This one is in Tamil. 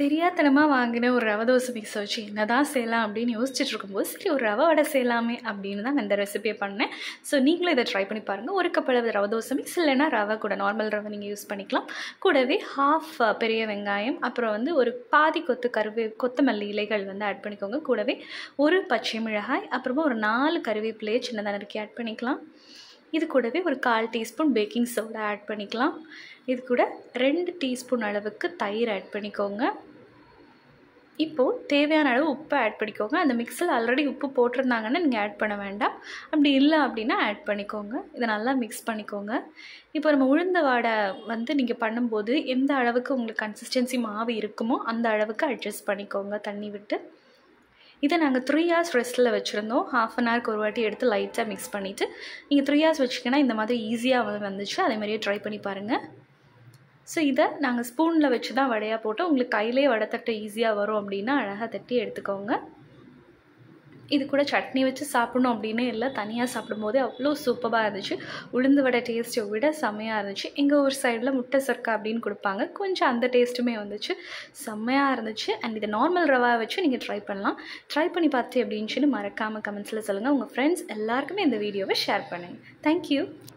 தெரியாத்தனமாக வாங்கின ஒரு ரவை தோசை மிக்ஸ் வச்சு என்ன தான் செய்யலாம் அப்படின்னு யோசிச்சுட்டு இருக்கும்போது சரி ஒரு ரவை வடை செய்யலாமே அப்படின்னு தான் நான் இந்த ரெசிபியை பண்ணேன் ஸோ நீங்களும் இதை ட்ரை பண்ணி பாருங்கள் ஒரு கப் அளவு ரவை தோசை மிக்ஸ் இல்லைன்னா ரவை கூட நார்மல் ரவை நீங்கள் யூஸ் பண்ணிக்கலாம் கூடவே ஹாஃப் பெரிய வெங்காயம் அப்புறம் வந்து ஒரு பாதி கொத்து கருவே கொத்தமல்லி இலைகள் வந்து ஆட் பண்ணிக்கோங்க கூடவே ஒரு பச்சை மிளகாய் அப்புறமா ஒரு நாலு கருவேப்பிலையே சின்னதாக நறுக்கி ஆட் பண்ணிக்கலாம் இது கூடவே ஒரு கால் டீஸ்பூன் பேக்கிங் சோடா ஆட் பண்ணிக்கலாம் இது கூட ரெண்டு டீஸ்பூன் அளவுக்கு தயிர் ஆட் பண்ணிக்கோங்க இப்போது தேவையான அளவு உப்பு ஆட் பண்ணிக்கோங்க அந்த மிக்ஸில் ஆல்ரெடி உப்பு போட்டிருந்தாங்கன்னா நீங்கள் ஆட் பண்ண வேண்டாம் அப்படி இல்லை அப்படின்னா ஆட் பண்ணிக்கோங்க இதை நல்லா மிக்ஸ் பண்ணிக்கோங்க இப்போ நம்ம உளுந்த வாடை வந்து நீங்கள் பண்ணும்போது எந்த அளவுக்கு உங்களுக்கு கன்சிஸ்டன்சி மாவு இருக்குமோ அந்த அளவுக்கு அட்ஜஸ்ட் பண்ணிக்கோங்க தண்ணி விட்டு இதை நாங்கள் த்ரீ ஹார்ஸ் ரெஸ்ட்டில் வச்சுருந்தோம் ஹாஃப் அன் ஹவருக்கு ஒரு வாட்டி எடுத்து லைட்டாக மிக்ஸ் பண்ணிவிட்டு நீங்கள் த்ரீ ஹார்ஸ் வச்சிங்கன்னா இந்த மாதிரி ஈஸியாக வந்து வந்துச்சு அதே மாதிரியே ட்ரை பண்ணி பாருங்கள் ஸோ இதை நாங்கள் ஸ்பூனில் வச்சு தான் வடையாக போட்டோம் உங்களுக்கு கையிலே வடை தட்டை ஈஸியாக வரும் அப்படின்னா அழகாக தட்டி எடுத்துக்கோங்க இது கூட சட்னி வச்சு சாப்பிடணும் அப்படின்னு இல்லை தனியாக சாப்பிடும்போது அவ்வளோ சூப்பராக இருந்துச்சு உளுந்து வடை டேஸ்ட்டை விட செம்மையாக இருந்துச்சு எங்கள் ஊர் சைடில் முட்டை சொர்க்கா அப்படின்னு கொடுப்பாங்க கொஞ்சம் அந்த டேஸ்ட்டுமே வந்துச்சு செம்மையாக இருந்துச்சு அண்ட் இது நார்மல் ரவா வச்சு நீங்கள் ட்ரை பண்ணலாம் ட்ரை பண்ணி பார்த்து எப்படின்னு மறக்காமல் கமெண்ட்ஸில் சொல்லுங்கள் உங்கள் ஃப்ரெண்ட்ஸ் எல்லாருக்குமே இந்த வீடியோவை ஷேர் பண்ணுங்கள் தேங்க்யூ